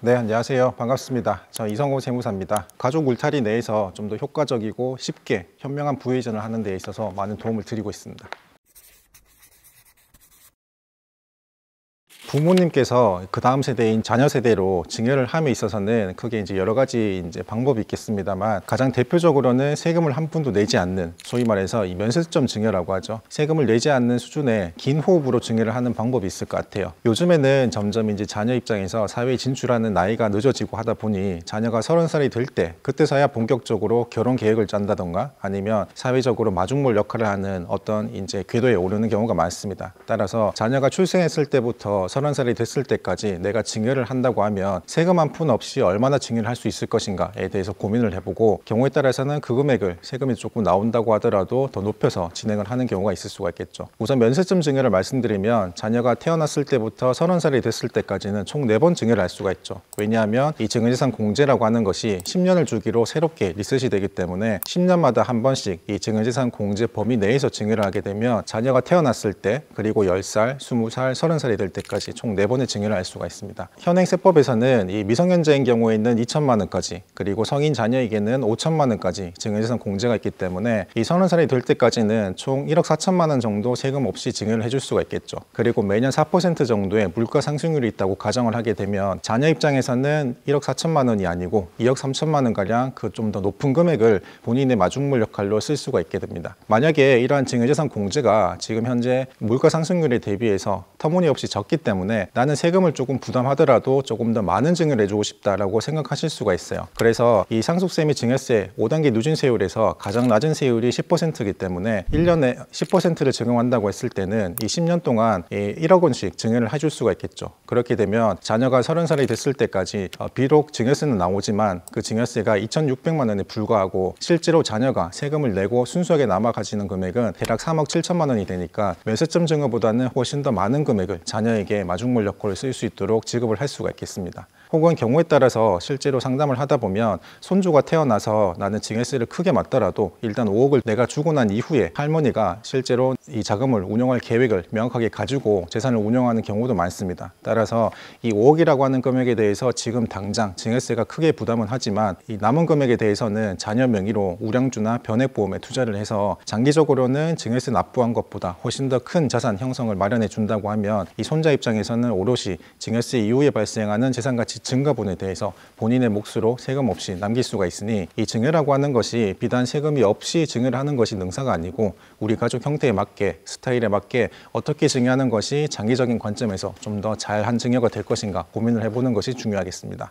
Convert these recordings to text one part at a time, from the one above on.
네, 안녕하세요. 반갑습니다. 저 이성호 세무사입니다. 가족 울타리 내에서 좀 더 효과적이고 쉽게 현명한 부회전을 하는 데 있어서 많은 도움을 드리고 있습니다. 부모님께서 그 다음 세대인 자녀 세대로 증여를 함에 있어서는 크게 이제 여러 가지 이제 방법이 있겠습니다만 가장 대표적으로는 세금을 한 푼도 내지 않는 소위 말해서 이 면세점 증여라고 하죠. 세금을 내지 않는 수준의 긴 호흡으로 증여를 하는 방법이 있을 것 같아요. 요즘에는 점점 이제 자녀 입장에서 사회에 진출하는 나이가 늦어지고 하다 보니 자녀가 서른 살이 될 때 그때서야 본격적으로 결혼 계획을 짠다던가 아니면 사회적으로 마중물 역할을 하는 어떤 이제 궤도에 오르는 경우가 많습니다. 따라서 자녀가 출생했을 때부터 서른 살이 됐을 때까지 내가 증여를 한다고 하면 세금 한 푼 없이 얼마나 증여를 할 수 있을 것인가에 대해서 고민을 해보고 경우에 따라서는 그 금액을 세금이 조금 나온다고 하더라도 더 높여서 진행을 하는 경우가 있을 수가 있겠죠. 우선 면세점 증여를 말씀드리면 자녀가 태어났을 때부터 서른 살이 됐을 때까지는 총 네 번 증여를 할 수가 있죠. 왜냐하면 이 증여재산 공제라고 하는 것이 10년을 주기로 새롭게 리셋이 되기 때문에 10년마다 한 번씩 이 증여재산 공제 범위 내에서 증여를 하게 되면 자녀가 태어났을 때 그리고 10살, 20살, 30살이 될 때까지 없이 총4번의 증여를 할 수가 있습니다. 현행 세법에서는 이 미성년자인 경우에는 2천만 원까지 그리고 성인 자녀에게는 5천만 원까지 증여재산 공제가 있기 때문에 이 서른 살이 될 때까지는 총 1억 4천만 원 정도 세금 없이 증여를 해줄 수가 있겠죠. 그리고 매년 4% 정도의 물가 상승률이 있다고 가정을 하게 되면 자녀 입장에서는 1억 4천만 원이 아니고 2억 3천만 원가량 그 좀 더 높은 금액을 본인의 마중물 역할로 쓸 수가 있게 됩니다. 만약에 이러한 증여재산 공제가 지금 현재 물가 상승률에 대비해서 터무니없이 적기 때문에 때문에 나는 세금을 조금 부담하더라도 조금 더 많은 증여를해주고 싶다라고 생각하실 수가 있어요. 그래서 이 상속세 및 증여세 5단계 누진 세율에서 가장 낮은 세율이 10%이기 때문에 1년에 10%를 적용한다고 했을 때는 이 10년 동안 이 1억 원씩 증여를 해줄 수가 있겠죠. 그렇게 되면 자녀가 30살이 됐을 때까지 어, 비록 증여세는 나오지만 그 증여세가 2,600만 원에 불과하고 실제로 자녀가 세금을 내고 순수하게 남아가지는 금액은 대략 3억 7천만 원이 되니까 면세점 증여보다는 훨씬 더 많은 금액을 자녀에게 마중물 역할을쓸 수 있도록 지급을 할 수가 있겠습니다. 혹은 경우에 따라서 실제로 상담을 하다 보면 손주가 태어나서 나는 증여세를 크게 맞더라도 일단 5억을 내가 주고 난 이후에 할머니가 실제로 이 자금을 운영할 계획을 명확하게 가지고 재산을 운영하는 경우도 많습니다. 따라서 이 5억이라고 하는 금액에 대해서 지금 당장 증여세가 크게 부담은 하지만 이 남은 금액에 대해서는 자녀 명의로 우량주나 변액보험에 투자를 해서 장기적으로는 증여세 납부한 것보다 훨씬 더 큰 자산 형성을 마련해 준다고 하면 이 손자 입장에서는 오롯이 증여세 이후에 발생하는 재산 가치 것 증거분에 대해서 본인의 몫으로 세금 없이 남길 수가 있으니 이 증여라고 하는 것이 비단 세금이 없이 증여를 하는 것이 능사가 아니고 우리 가족 형태에 맞게 스타일에 맞게 어떻게 증여하는 것이 장기적인 관점에서 좀 더 잘한 증여가 될 것인가 고민을 해보는 것이 중요하겠습니다.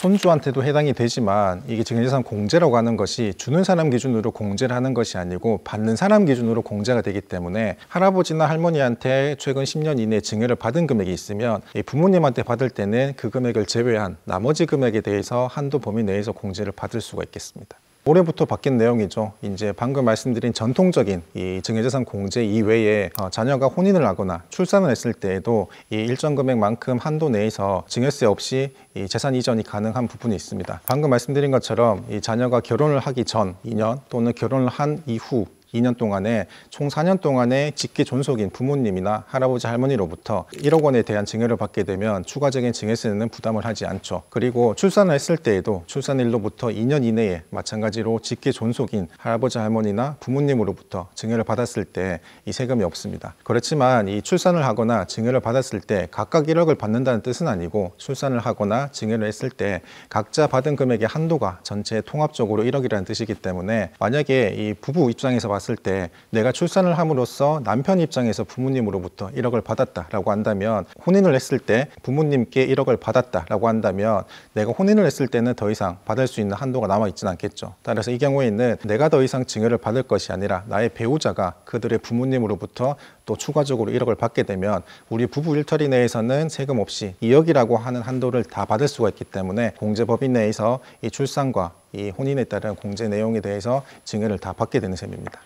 손주한테도 해당이 되지만 이게 증여재산 공제라고 하는 것이 주는 사람 기준으로 공제를 하는 것이 아니고 받는 사람 기준으로 공제가 되기 때문에 할아버지나 할머니한테 최근 10년 이내 증여를 받은 금액이 있으면 부모님한테 받을 때는 그 금액을 제외한 나머지 금액에 대해서 한도 범위 내에서 공제를 받을 수가 있겠습니다. 올해부터 바뀐 내용이죠. 이제 방금 말씀드린 전통적인 이 증여재산 공제 이외에 어, 자녀가 혼인을 하거나 출산을 했을 때에도 이 일정 금액만큼 한도 내에서 증여세 없이 이 재산 이전이 가능한 부분이 있습니다. 방금 말씀드린 것처럼 이 자녀가 결혼을 하기 전 2년 또는 결혼을 한 이후 2년 동안에 총 4년 동안에 직계 존속인 부모님이나 할아버지 할머니로부터 1억 원에 대한 증여를 받게 되면 추가적인 증여세는 부담을 하지 않죠. 그리고 출산을 했을 때에도 출산일로부터 2년 이내에 마찬가지로 직계 존속인 할아버지 할머니나 부모님으로부터 증여를 받았을 때 이 세금이 없습니다. 그렇지만 이 출산을 하거나 증여를 받았을 때 각각 1억을 받는다는 뜻은 아니고 출산을 하거나 증여를 했을 때 각자 받은 금액의 한도가 전체 통합적으로 1억이라는 뜻이기 때문에 만약에 이 부부 입장에서 봤을 때 왔을 때 내가 출산을 함으로써 남편 입장에서 부모님으로부터 1억을 받았다라고 한다면 혼인을 했을 때 부모님께 1억을 받았다라고 한다면 내가 혼인을 했을 때는 더 이상 받을 수 있는 한도가 남아 있진 않겠죠. 따라서 이 경우에는 내가 더 이상 증여를 받을 것이 아니라 나의 배우자가 그들의 부모님으로부터 또 추가적으로 1억을 받게 되면 우리 부부 일터리 내에서는 세금 없이 2억이라고 하는 한도를 다 받을 수가 있기 때문에 공제법인 내에서 이 출산과 이 혼인에 따른 공제 내용에 대해서 증여를 다 받게 되는 셈입니다.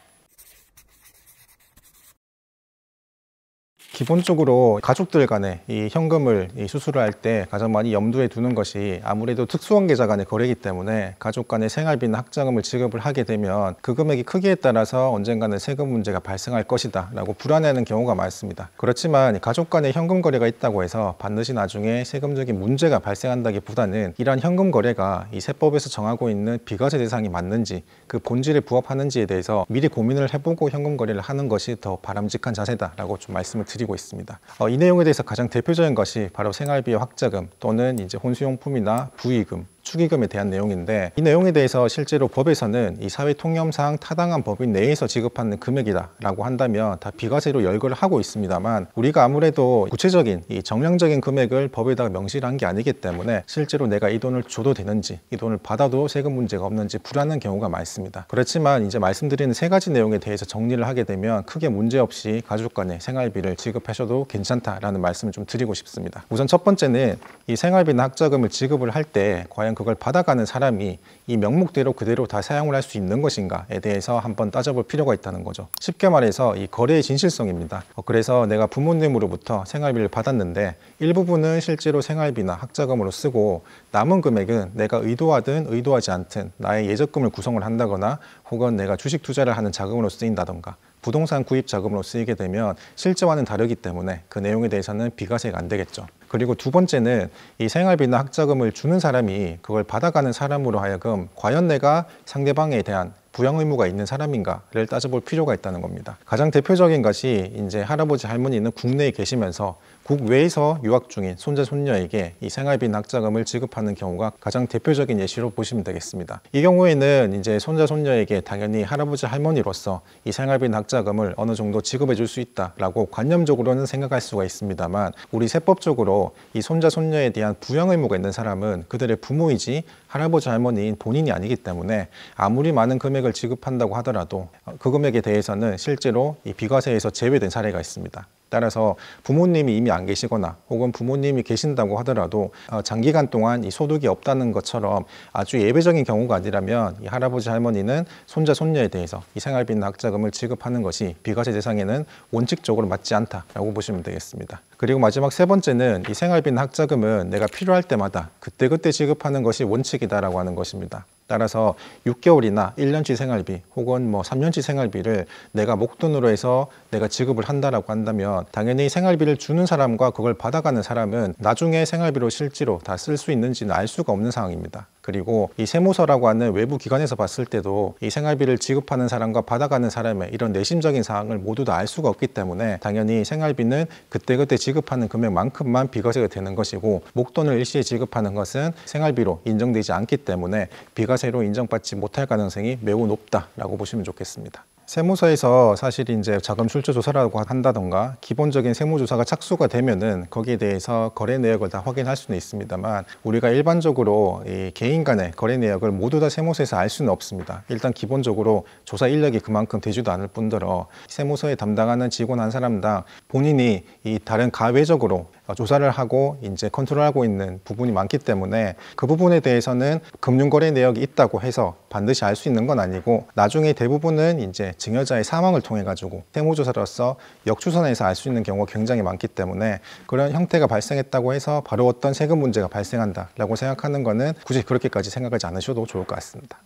기본적으로 가족들 간에 이 현금을 이 수수료 할때 가장 많이 염두에 두는 것이 아무래도 특수관계좌 간의 거래이기 때문에 가족 간의 생활비나 학자금을 지급을 하게 되면 그 금액이 크기에 따라서 언젠가는 세금 문제가 발생할 것이다 라고 불안해하는 경우가 많습니다. 그렇지만 가족 간의 현금 거래가 있다고 해서 반드시 나중에 세금적인 문제가 발생한다기보다는 이러한 현금 거래가 이 세법에서 정하고 있는 비과세 대상이 맞는지 그 본질에 부합하는지에 대해서 미리 고민을 해보고 현금 거래를 하는 것이 더 바람직한 자세다라고 좀 말씀을 드립니다. 드리고 있습니다. 어, 이 내용에 대해서 가장 대표적인 것이 바로 생활비 확자금 또는 이제 혼수용품이나 부의금 축의금에 대한 내용인데 이 내용에 대해서 실제로 법에서는 이 사회 통념상 타당한 법인 내에서 지급하는 금액이라고 한다면 다 비과세로 열거를 하고 있습니다만 우리가 아무래도 구체적인 이 정량적인 금액을 법에다가 명시를 한 게 아니기 때문에 실제로 내가 이 돈을 줘도 되는지 이 돈을 받아도 세금 문제가 없는지 불안한 경우가 많습니다. 그렇지만 이제 말씀드리는 세 가지 내용에 대해서 정리를 하게 되면 크게 문제 없이 가족 간의 생활비를 지급하셔도 괜찮다라는 말씀을 좀 드리고 싶습니다. 우선 첫 번째는 이 생활비나 학자금을 지급을 할 때 과연 과연 그걸 받아가는 사람이 이 명목대로 그대로 다 사용을 할 수 있는 것인가에 대해서 한번 따져볼 필요가 있다는 거죠. 쉽게 말해서 이 거래의 진실성입니다. 어, 그래서 내가 부모님으로부터 생활비를 받았는데 일부분은 실제로 생활비나 학자금으로 쓰고 남은 금액은 내가 의도하든 의도하지 않든 나의 예적금을 구성을 한다거나 혹은 내가 주식 투자를 하는 자금으로 쓰인다던가 부동산 구입 자금으로 쓰이게 되면 실제와는 다르기 때문에 그 내용에 대해서는 비과세가 안 되겠죠. 그리고 두 번째는 이 생활비나 학자금을 주는 사람이 그걸 받아가는 사람으로 하여금 과연 내가 상대방에 대한 부양 의무가 있는 사람인가를 따져볼 필요가 있다는 겁니다. 가장 대표적인 것이 이제 할아버지 할머니는 국내에 계시면서 국외에서 유학 중인 손자 손녀에게 이 생활비 낙자금을 지급하는 경우가 가장 대표적인 예시로 보시면 되겠습니다. 이 경우에는 이제 손자 손녀에게 당연히 할아버지 할머니로서 이 생활비 낙자금을 어느 정도 지급해 줄 수 있다라고 관념적으로는 생각할 수가 있습니다만 우리 세법적으로 이 손자 손녀에 대한 부양 의무가 있는 사람은 그들의 부모이지 할아버지 할머니인 본인이 아니기 때문에 아무리 많은 금액을 지급한다고 하더라도 그 금액에 대해서는 실제로 이 비과세에서 제외된 사례가 있습니다. 따라서 부모님이 이미 안 계시거나 혹은 부모님이 계신다고 하더라도 어, 장기간 동안 이 소득이 없다는 것처럼 아주 예외적인 경우가 아니라면 이 할아버지 할머니는 손자 손녀에 대해서 이 생활비나 학자금을 지급하는 것이 비과세 대상에는 원칙적으로 맞지 않다라고 보시면 되겠습니다. 그리고 마지막 세 번째는 이 생활비나 학자금은 내가 필요할 때마다 그때그때 지급하는 것이 원칙이다라고 하는 것입니다. 따라서 6개월이나 1년치 생활비 혹은 뭐 3년치 생활비를 내가 목돈으로 해서 내가 지급을 한다라고 한다면 당연히 생활비를 주는 사람과 그걸 받아가는 사람은 나중에 생활비로 실제로 다 쓸 수 있는지는 알 수가 없는 상황입니다. 그리고 이 세무서라고 하는 외부 기관에서 봤을 때도 이 생활비를 지급하는 사람과 받아가는 사람의 이런 내심적인 사항을 모두 다 알 수가 없기 때문에 당연히 생활비는 그때그때 지급하는 금액만큼만 비과세가 되는 것이고 목돈을 일시에 지급하는 것은 생활비로 인정되지 않기 때문에 비과세로 인정받지 못할 가능성이 매우 높다라고 보시면 좋겠습니다. 세무서에서 사실 이제 자금 출처 조사라고 한다던가 기본적인 세무조사가 착수가 되면은 거기에 대해서 거래 내역을 다 확인할 수는 있습니다만 우리가 일반적으로 이 개인 간의 거래 내역을 모두 다 세무서에서 알 수는 없습니다. 일단 기본적으로 조사 인력이 그만큼 되지도 않을 뿐더러 세무서에 담당하는 직원 한 사람당 본인이 이 다른 가외적으로 어, 조사를 하고 이제 컨트롤하고 있는 부분이 많기 때문에 그 부분에 대해서는 금융거래 내역이 있다고 해서 반드시 알 수 있는 건 아니고 나중에 대부분은 이제 증여자의 사망을 통해 가지고 세무조사로서 역추선에서 알 수 있는 경우가 굉장히 많기 때문에 그런 형태가 발생했다고 해서 바로 어떤 세금 문제가 발생한다라고 생각하는 거는 굳이 그렇게까지 생각하지 않으셔도 좋을 것 같습니다.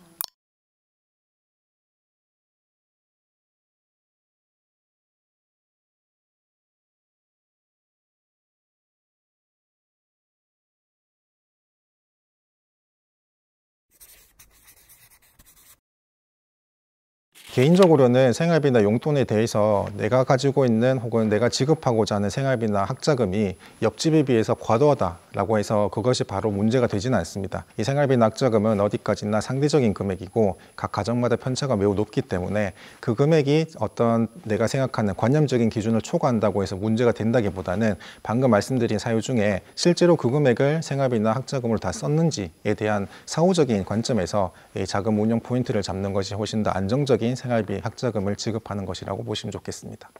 개인적으로는 생활비나 용돈에 대해서 내가 가지고 있는 혹은 내가 지급하고자 하는 생활비나 학자금이 옆집에 비해서 과도하다라고 해서 그것이 바로 문제가 되지는 않습니다. 이 생활비나 학자금은 어디까지나 상대적인 금액이고 각 가정마다 편차가 매우 높기 때문에 그 금액이 어떤 내가 생각하는 관념적인 기준을 초과한다고 해서 문제가 된다기보다는 방금 말씀드린 사유 중에 실제로 그 금액을 생활비나 학자금으로 다 썼는지에 대한 사후적인 관점에서 이 자금 운용 포인트를 잡는 것이 훨씬 더 안정적인 생활 생활비, 학자금을 지급하는 것이라고 보시면 좋겠습니다.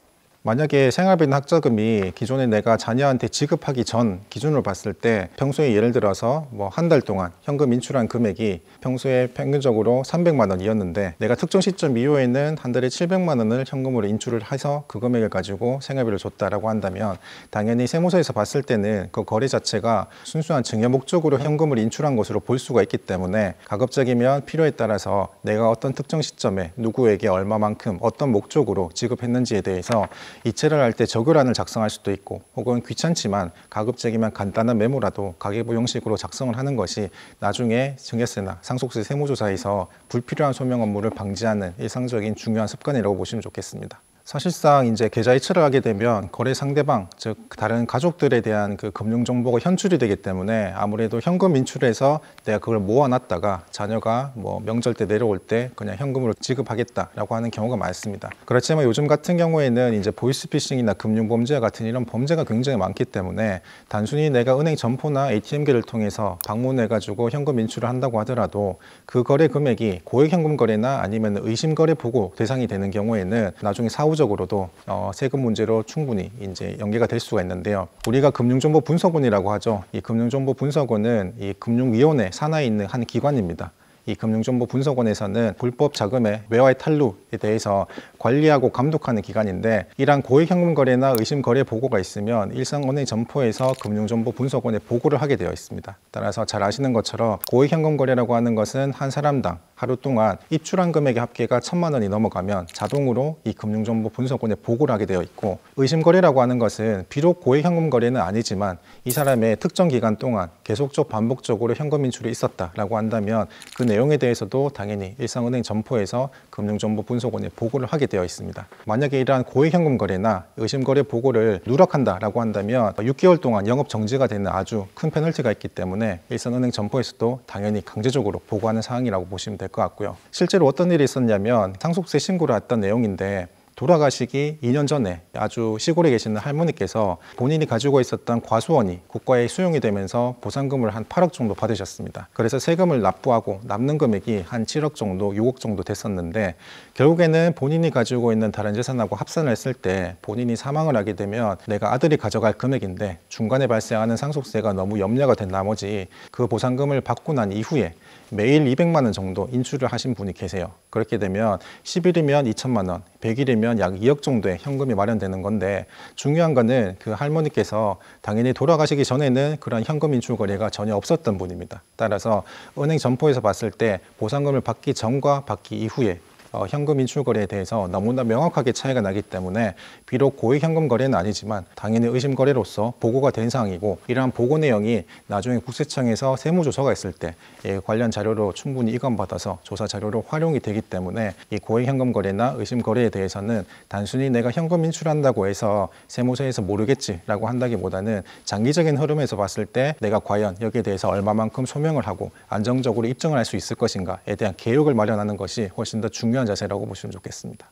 만약에 생활비나 학자금이 기존에 내가 자녀한테 지급하기 전 기준으로 봤을 때 평소에 예를 들어서 뭐 한 달 동안 현금 인출한 금액이 평소에 평균적으로 300만 원이었는데 내가 특정 시점 이후에는 한 달에 700만 원을 현금으로 인출을 해서 그 금액을 가지고 생활비를 줬다라고 한다면 당연히 세무서에서 봤을 때는 그 거래 자체가 순수한 증여 목적으로 현금을 인출한 것으로 볼 수가 있기 때문에 가급적이면 필요에 따라서 내가 어떤 특정 시점에 누구에게 얼마만큼 어떤 목적으로 지급했는지에 대해서 이체를 할 때 적율안을 작성할 수도 있고 혹은 귀찮지만 가급적이면 간단한 메모라도 가계부 형식으로 작성을 하는 것이 나중에 증여세나 상속세 세무조사에서 불필요한 소명 업무를 방지하는 일상적인 중요한 습관이라고 보시면 좋겠습니다. 사실상 이제 계좌 이체를 하게 되면 거래 상대방 즉 다른 가족들에 대한 그 금융 정보가 현출이 되기 때문에 아무래도 현금 인출해서 내가 그걸 모아놨다가 자녀가 뭐 명절 때 내려올 때 그냥 현금으로 지급하겠다라고 하는 경우가 많습니다. 그렇지만 요즘 같은 경우에는 이제 보이스피싱이나 금융 범죄와 같은 이런 범죄가 굉장히 많기 때문에 단순히 내가 은행 점포나 ATM기를 통해서 방문해가지고 현금 인출을 한다고 하더라도 그 거래 금액이 고액 현금 거래나 아니면 의심 거래 보고 대상이 되는 경우에는 나중에 사후 세부적으로도 어, 세금 문제로 충분히 이제 연계가 될 수가 있는데요. 우리가 금융정보 분석원이라고 하죠. 이 금융정보 분석원은 이 금융위원회 산하에 있는 한 기관입니다. 이 금융정보분석원에서는 불법 자금의 외화의 탈루에 대해서 관리하고 감독하는 기관인데 이러한 고액 현금 거래나 의심 거래 보고가 있으면 일상은행 점포에서 금융정보분석원에 보고를 하게 되어 있습니다. 따라서 잘 아시는 것처럼 고액 현금 거래라고 하는 것은 한 사람당 하루 동안 입출한 금액의 합계가 천만 원이 넘어가면 자동으로 이 금융정보 분석원에 보고를 하게 되어 있고 의심거래라고 하는 것은 비록 고액 현금 거래는 아니지만 이 사람의 특정 기간 동안 계속적 반복적으로 현금 인출이 있었다라고 한다면 그 내용 내용에 대해서도 당연히 일상은행 점포에서 금융정보 분석원에 보고를 하게 되어 있습니다. 만약에 이러한 고액현금 거래나 의심거래 보고를 누락한다라고 한다면 6개월 동안 영업 정지가 되는 아주 큰 페널티가 있기 때문에 일상은행 점포에서도 당연히 강제적으로 보고하는 사항이라고 보시면 될 것 같고요. 실제로 어떤 일이 있었냐면 상속세 신고를 했던 내용인데 돌아가시기 2년 전에 아주 시골에 계시는 할머니께서 본인이 가지고 있었던 과수원이 국가에 수용이 되면서 보상금을 한 8억 정도 받으셨습니다. 그래서 세금을 납부하고 남는 금액이 한 7억 정도, 6억 정도 됐었는데 결국에는 본인이 가지고 있는 다른 재산하고 합산을 했을 때 본인이 사망을 하게 되면 내가 아들이 가져갈 금액인데 중간에 발생하는 상속세가 너무 염려가 된 나머지 그 보상금을 받고 난 이후에 매일 200만 원 정도 인출을 하신 분이 계세요. 그렇게 되면 10일이면 2천만 원, 100일이면 약 2억 정도의 현금이 마련되는 건데 중요한 거는 그 할머니께서 당연히 돌아가시기 전에는 그런 현금 인출 거래가 전혀 없었던 분입니다. 따라서 은행 점포에서 봤을 때 보상금을 받기 전과 받기 이후에 어, 현금 인출 거래에 대해서 너무나 명확하게 차이가 나기 때문에 비록 고액 현금 거래는 아니지만 당연히 의심 거래로서 보고가 된 사항이고 이러한 보고 내용이 나중에 국세청에서 세무조사가 있을 때 예, 관련 자료로 충분히 이관받아서 조사 자료로 활용이 되기 때문에 이 고액 현금 거래나 의심 거래에 대해서는 단순히 내가 현금 인출한다고 해서 세무서에서 모르겠지라고 한다기보다는 장기적인 흐름에서 봤을 때 내가 과연 여기에 대해서 얼마만큼 소명을 하고 안정적으로 입증을 할 수 있을 것인가에 대한 계획을 마련하는 것이 훨씬 더 중요한 중요한 자세라고 보시면 좋겠습니다.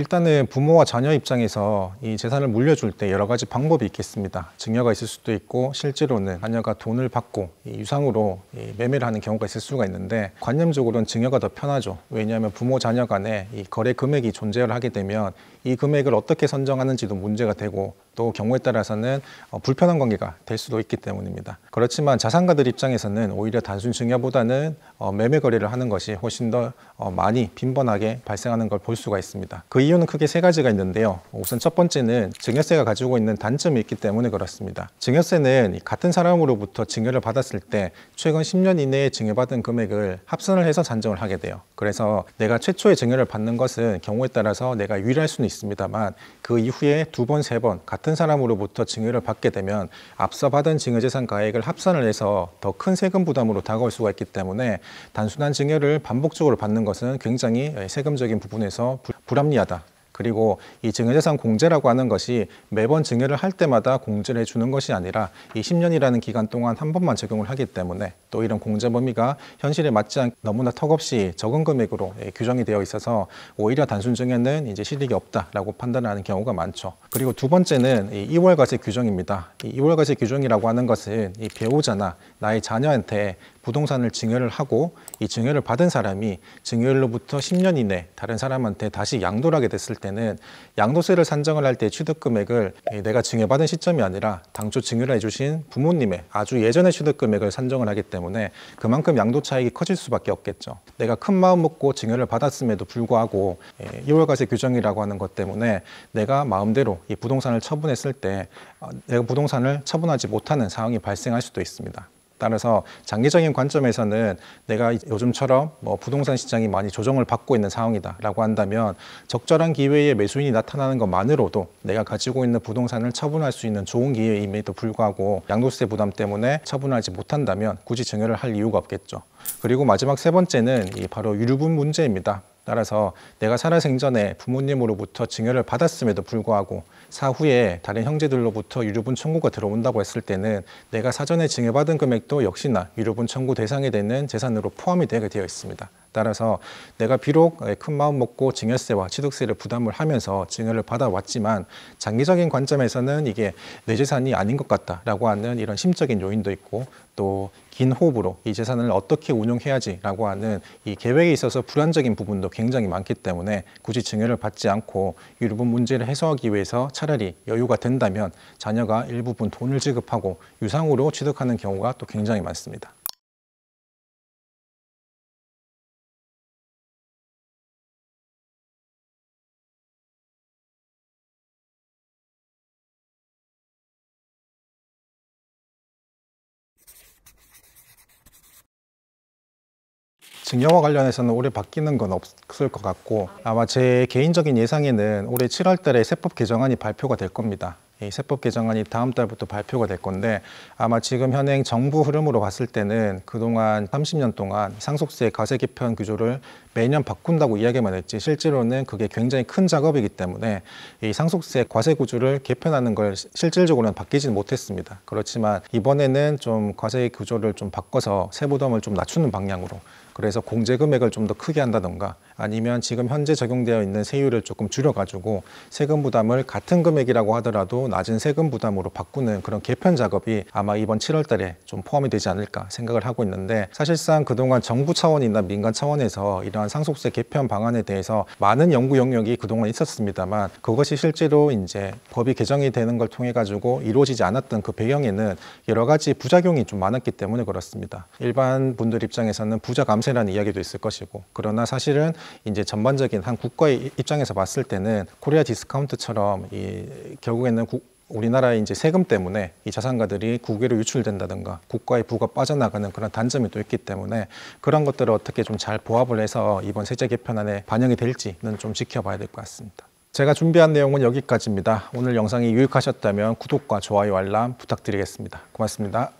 일단은 부모와 자녀 입장에서 이 재산을 물려줄 때 여러 가지 방법이 있겠습니다. 증여가 있을 수도 있고 실제로는 자녀가 돈을 받고 이 유상으로 이 매매를 하는 경우가 있을 수가 있는데 관념적으로는 증여가 더 편하죠. 왜냐하면 부모 자녀 간에 이 거래 금액이 존재를 하게 되면 이 금액을 어떻게 선정하는지도 문제가 되고 또 경우에 따라서는 어, 불편한 관계가 될 수도 있기 때문입니다. 그렇지만 자산가들 입장에서는 오히려 단순 증여보다는 어, 매매 거래를 하는 것이 훨씬 더 어, 많이 빈번하게 발생하는 걸 볼 수가 있습니다. 그 이유는 크게 세 가지가 있는데요. 우선 첫 번째는 증여세가 가지고 있는 단점이 있기 때문에 그렇습니다. 증여세는 같은 사람으로부터 증여를 받았을 때 최근 10년 이내에 증여받은 금액을 합산을 해서 산정을 하게 돼요. 그래서 내가 최초의 증여를 받는 것은 경우에 따라서 내가 유리할 수는 있습니다만 그 이후에 두 번, 세 번, 같은 사람으로부터 증여를 받게 되면 앞서 받은 증여재산 가액을 합산을 해서 더 큰 세금 부담으로 다가올 수가 있기 때문에 단순한 증여를 반복적으로 받는 것은 굉장히 세금적인 부분에서 불합리하다 그리고 이 증여재산 공제라고 하는 것이 매번 증여를 할 때마다 공제를 해주는 것이 아니라 이 10년이라는 기간 동안 한 번만 적용을 하기 때문에 또 이런 공제 범위가 현실에 맞지 않 너무나 턱없이 적은 금액으로 예, 규정이 되어 있어서 오히려 단순 증여는 이제 실익이 없다라고 판단하는 경우가 많죠. 그리고 두 번째는 이이월과세 규정입니다. 이이월과세 규정이라고 하는 것은 이 배우자나 나의 자녀한테 부동산을 증여를 하고 이 증여를 받은 사람이 증여일로부터 10년 이내 다른 사람한테 다시 양도를 하게 됐을 때는 양도세를 산정을 할 때 취득금액을 내가 증여받은 시점이 아니라 당초 증여를 해주신 부모님의 아주 예전의 취득금액을 산정을 하기 때문에 그만큼 양도 차익이 커질 수밖에 없겠죠. 내가 큰 마음 먹고 증여를 받았음에도 불구하고 2월과세 규정이라고 하는 것 때문에 내가 마음대로 이 부동산을 처분했을 때 어, 내가 부동산을 처분하지 못하는 상황이 발생할 수도 있습니다. 따라서 장기적인 관점에서는 내가 요즘처럼 뭐 부동산 시장이 많이 조정을 받고 있는 상황이다라고 한다면 적절한 기회에 매수인이 나타나는 것만으로도 내가 가지고 있는 부동산을 처분할 수 있는 좋은 기회임에도 불구하고 양도세 부담 때문에 처분하지 못한다면 굳이 증여를 할 이유가 없겠죠. 그리고 마지막 세 번째는 바로 유류분 문제입니다. 따라서 내가 살아생전에 부모님으로부터 증여를 받았음에도 불구하고 사후에 다른 형제들로부터 유류분 청구가 들어온다고 했을 때는 내가 사전에 증여받은 금액도 역시나 유류분 청구 대상이 되는 재산으로 포함이 되게 되어 있습니다. 따라서 내가 비록 큰 마음 먹고 증여세와 취득세를 부담을 하면서 증여를 받아왔지만 장기적인 관점에서는 이게 내 재산이 아닌 것 같다라고 하는 이런 심적인 요인도 있고 또긴 호흡으로 이 재산을 어떻게 운용해야지라고 하는 이 계획에 있어서 불안적인 부분도 굉장히 많기 때문에 굳이 증여를 받지 않고 일부 문제를 해소하기 위해서 차라리 여유가 된다면 자녀가 일부분 돈을 지급하고 유상으로 취득하는 경우가 또 굉장히 많습니다. 증여와 관련해서는 올해 바뀌는 건 없을 것 같고 아마 제 개인적인 예상에는 올해 7월 달에 세법 개정안이 발표가 될 겁니다. 이 세법 개정안이 다음 달부터 발표가 될 건데 아마 지금 현행 정부 흐름으로 봤을 때는 그동안 30년 동안 상속세 과세 개편 규조를 매년 바꾼다고 이야기만 했지 실제로는 그게 굉장히 큰 작업이기 때문에 이 상속세 과세 구조를 개편하는 걸 실질적으로는 바뀌지는 못했습니다. 그렇지만 이번에는 좀 과세 구조를 좀 바꿔서 세부담을 좀 낮추는 방향으로 그래서 공제 금액을 좀 더 크게 한다던가 아니면 지금 현재 적용되어 있는 세율을 조금 줄여가지고 세금 부담을 같은 금액이라고 하더라도 낮은 세금 부담으로 바꾸는 그런 개편 작업이 아마 이번 7월 달에 좀 포함이 되지 않을까 생각을 하고 있는데 사실상 그동안 정부 차원이나 민간 차원에서 이러한 상속세 개편 방안에 대해서 많은 연구 영역이 그동안 있었습니다만 그것이 실제로 이제 법이 개정이 되는 걸 통해 가지고 이루어지지 않았던 그 배경에는 여러 가지 부작용이 좀 많았기 때문에 그렇습니다. 일반 분들 입장에서는 부자 감세라는 이야기도 있을 것이고 그러나 사실은 이제 전반적인 한 국가의 입장에서 봤을 때는 코리아 디스카운트처럼 이 결국에는 국, 우리나라의 이제 세금 때문에 이 자산가들이 국외로 유출된다든가 국가의 부가 빠져나가는 그런 단점이 또 있기 때문에 그런 것들을 어떻게 좀 잘 보합을 해서 이번 세제 개편안에 반영이 될지는 좀 지켜봐야 될 것 같습니다. 제가 준비한 내용은 여기까지입니다. 오늘 영상이 유익하셨다면 구독과 좋아요 알람 부탁드리겠습니다. 고맙습니다.